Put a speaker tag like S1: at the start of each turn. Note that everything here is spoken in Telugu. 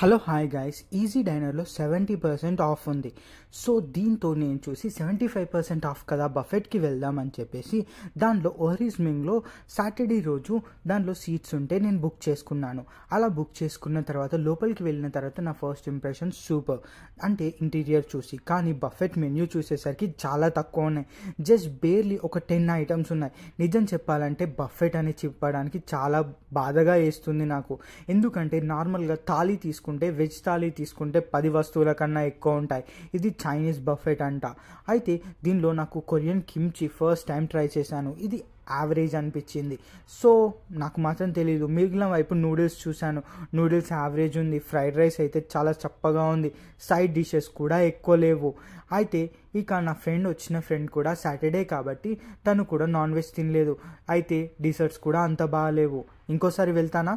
S1: హలో హాయ్ గాయస్ ఈజీ డైనర్లో సెవెంటీ పర్సెంట్ ఆఫ్ ఉంది సో దీంతో నేను చూసి సెవెంటీ ఫైవ్ పర్సెంట్ ఆఫ్ కదా బఫెట్కి వెళ్దామని చెప్పేసి దానిలో మింగ్లో సాటర్డే రోజు దానిలో సీట్స్ ఉంటే నేను బుక్ చేసుకున్నాను అలా బుక్ చేసుకున్న తర్వాత లోపలికి వెళ్ళిన తర్వాత నా ఫస్ట్ ఇంప్రెషన్ సూపర్ అంటే ఇంటీరియర్ చూసి కానీ బఫెట్ మెన్యూ చూసేసరికి చాలా తక్కువ ఉన్నాయి జస్ట్ బేర్లీ ఒక టెన్ ఐటమ్స్ ఉన్నాయి నిజం చెప్పాలంటే బఫెట్ అని చెప్పడానికి చాలా బాధగా వేస్తుంది నాకు ఎందుకంటే నార్మల్గా తాళి తీసుకు తీసుకుంటే వెజ్ థాలీ తీసుకుంటే పది వస్తువుల కన్నా ఎక్కువ ఉంటాయి ఇది చైనీస్ బఫెట్ అంట అయితే దీనిలో నాకు Korean kimchi first time try చేశాను ఇది యావరేజ్ అనిపించింది సో నాకు మాత్రం తెలియదు మిగిలిన వైపు నూడిల్స్ చూశాను నూడిల్స్ యావరేజ్ ఉంది ఫ్రైడ్ రైస్ అయితే చాలా చప్పగా ఉంది సైడ్ డిషెస్ కూడా ఎక్కువ లేవు అయితే ఇక నా ఫ్రెండ్ వచ్చిన ఫ్రెండ్ కూడా సాటర్డే కాబట్టి తను కూడా నాన్ వెజ్ తినలేదు అయితే డిసర్ట్స్ కూడా అంత బాగాలేవు ఇంకోసారి వెళ్తానా